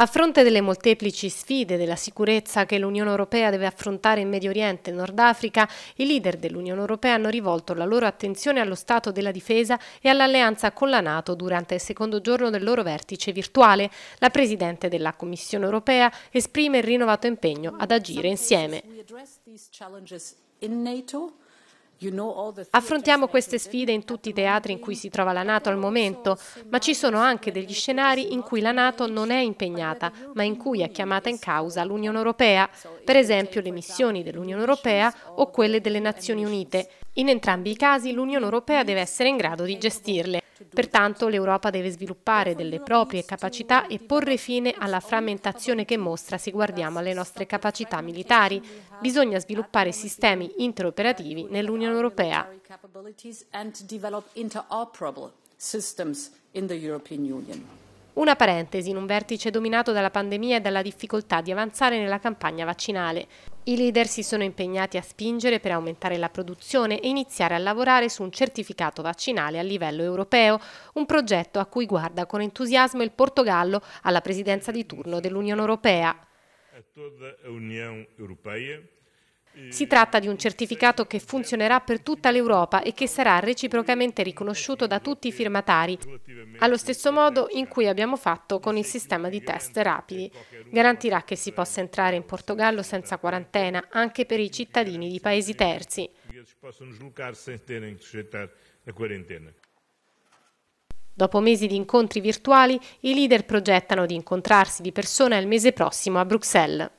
A fronte delle molteplici sfide della sicurezza che l'Unione Europea deve affrontare in Medio Oriente e Nord Africa, i leader dell'Unione Europea hanno rivolto la loro attenzione allo stato della difesa e all'alleanza con la Nato durante il secondo giorno del loro vertice virtuale. La Presidente della Commissione Europea esprime il rinnovato impegno ad agire insieme. Affrontiamo queste sfide in tutti i teatri in cui si trova la Nato al momento, ma ci sono anche degli scenari in cui la Nato non è impegnata, ma in cui è chiamata in causa l'Unione Europea, per esempio le missioni dell'Unione Europea o quelle delle Nazioni Unite. In entrambi i casi l'Unione Europea deve essere in grado di gestirle. Pertanto l'Europa deve sviluppare delle proprie capacità e porre fine alla frammentazione che mostra se guardiamo alle nostre capacità militari. Bisogna sviluppare sistemi interoperativi nell'Unione Europea. Una parentesi in un vertice dominato dalla pandemia e dalla difficoltà di avanzare nella campagna vaccinale. I leader si sono impegnati a spingere per aumentare la produzione e iniziare a lavorare su un certificato vaccinale a livello europeo, un progetto a cui guarda con entusiasmo il Portogallo alla presidenza di turno dell'Unione Europea. A toda a União si tratta di un certificato che funzionerà per tutta l'Europa e che sarà reciprocamente riconosciuto da tutti i firmatari, allo stesso modo in cui abbiamo fatto con il sistema di test rapidi. Garantirà che si possa entrare in Portogallo senza quarantena anche per i cittadini di paesi terzi. Dopo mesi di incontri virtuali, i leader progettano di incontrarsi di persona il mese prossimo a Bruxelles.